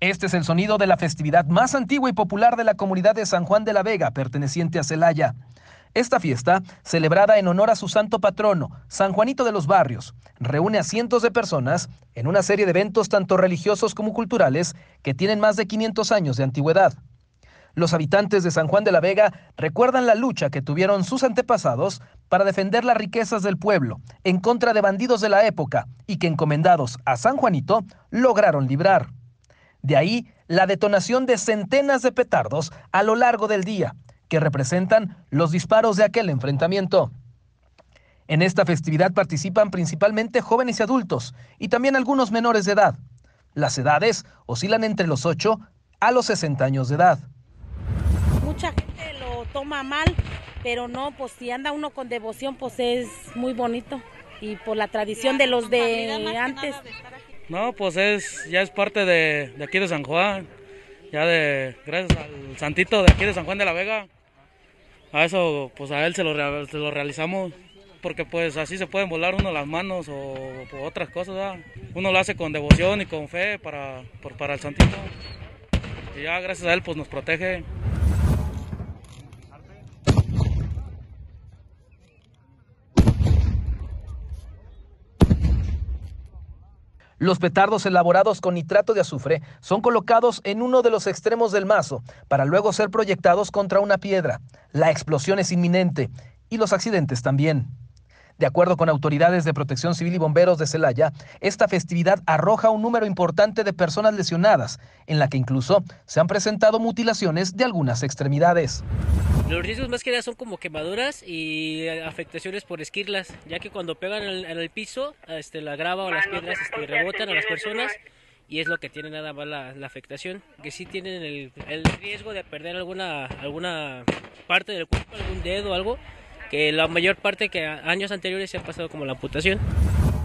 Este es el sonido de la festividad más antigua y popular de la comunidad de San Juan de la Vega, perteneciente a Celaya. Esta fiesta, celebrada en honor a su santo patrono, San Juanito de los Barrios, reúne a cientos de personas en una serie de eventos tanto religiosos como culturales que tienen más de 500 años de antigüedad. Los habitantes de San Juan de la Vega recuerdan la lucha que tuvieron sus antepasados para defender las riquezas del pueblo en contra de bandidos de la época y que encomendados a San Juanito lograron librar. De ahí la detonación de centenas de petardos a lo largo del día, que representan los disparos de aquel enfrentamiento. En esta festividad participan principalmente jóvenes y adultos, y también algunos menores de edad. Las edades oscilan entre los 8 a los 60 años de edad. Mucha gente lo toma mal, pero no, pues si anda uno con devoción, pues es muy bonito. Y por la tradición de los de antes. No, pues es, ya es parte de, aquí de San Juan, ya de, gracias al santito de aquí de San Juan de la Vega, a eso, pues a él se lo, realizamos, porque pues así se pueden volar uno las manos o, otras cosas, uno lo hace con devoción y con fe para, por, para el santito, y ya gracias a él pues nos protege. Los petardos elaborados con nitrato de azufre son colocados en uno de los extremos del mazo para luego ser proyectados contra una piedra. La explosión es inminente y los accidentes también. De acuerdo con autoridades de protección civil y bomberos de Celaya, esta festividad arroja un número importante de personas lesionadas, en la que incluso se han presentado mutilaciones de algunas extremidades. Los riesgos más que nada son como quemaduras y eh, afectaciones por esquirlas, ya que cuando pegan en el, piso, este, la grava o las ah, piedras pues este, rebotan a las personas y es lo que tiene nada más la, afectación, que sí tienen el, el, riesgo de perder alguna, alguna parte del cuerpo, algún dedo, o algo, que la mayor parte que años anteriores se ha pasado como la amputación.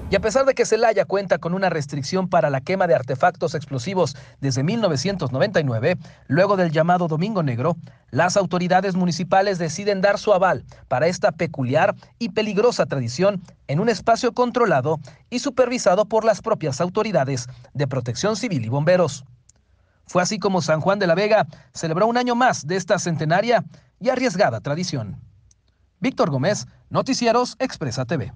Y a pesar de que Celaya cuenta con una restricción para la quema de artefactos explosivos desde 1999, luego del llamado Domingo Negro, las autoridades municipales deciden dar su aval para esta peculiar y peligrosa tradición en un espacio controlado y supervisado por las propias autoridades de protección civil y bomberos. Fue así como San Juan de la Vega celebró un año más de esta centenaria y arriesgada tradición. Víctor Gómez, Noticieros Expresa TV.